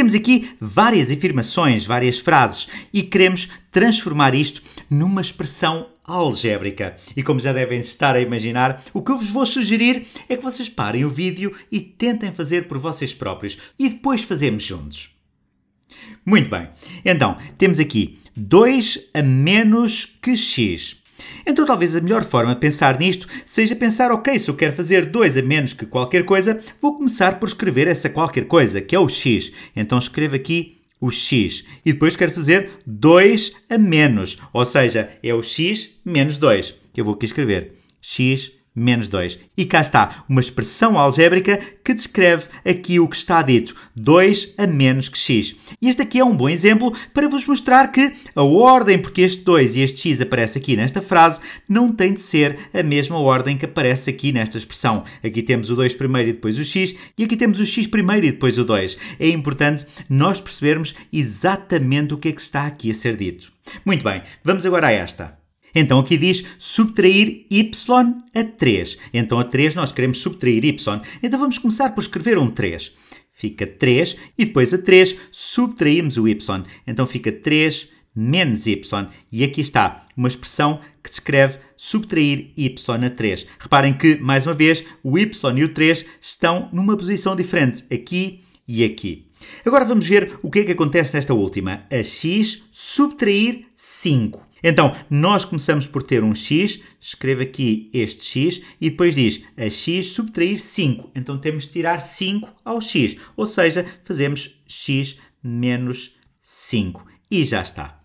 Temos aqui várias afirmações, várias frases e queremos transformar isto numa expressão algébrica. E como já devem estar a imaginar, o que eu vos vou sugerir é que vocês parem o vídeo e tentem fazer por vocês próprios e depois fazemos juntos. Muito bem, então temos aqui 2 a menos que x. Então, talvez a melhor forma de pensar nisto seja pensar: ok, se eu quero fazer 2 a menos que qualquer coisa, vou começar por escrever essa qualquer coisa, que é o x. Então, escrevo aqui o x e depois quero fazer 2 a menos, ou seja, é o x menos 2. Eu vou aqui escrever x menos 2. E cá está, uma expressão algébrica que descreve aqui o que está dito, 2 a menos que x. E este aqui é um bom exemplo para vos mostrar que a ordem porque este 2 e este x aparece aqui nesta frase não tem de ser a mesma ordem que aparece aqui nesta expressão. Aqui temos o 2 primeiro e depois o x, e aqui temos o x primeiro e depois o 2. É importante nós percebermos exatamente o que é que está aqui a ser dito. Muito bem, vamos agora a esta. Então aqui diz subtrair y a 3. Então a 3 nós queremos subtrair y. Então vamos começar por escrever um 3. Fica 3 e depois a 3 subtraímos o y. Então fica 3 menos y. E aqui está uma expressão que descreve subtrair y a 3. Reparem que, mais uma vez, o y e o 3 estão numa posição diferente, aqui e aqui. Agora vamos ver o que é que acontece nesta última. A x subtrair 5. Então, nós começamos por ter um x, escreve aqui este x e depois diz a x subtrair 5. Então temos de tirar 5 ao x, ou seja, fazemos x menos 5 e já está.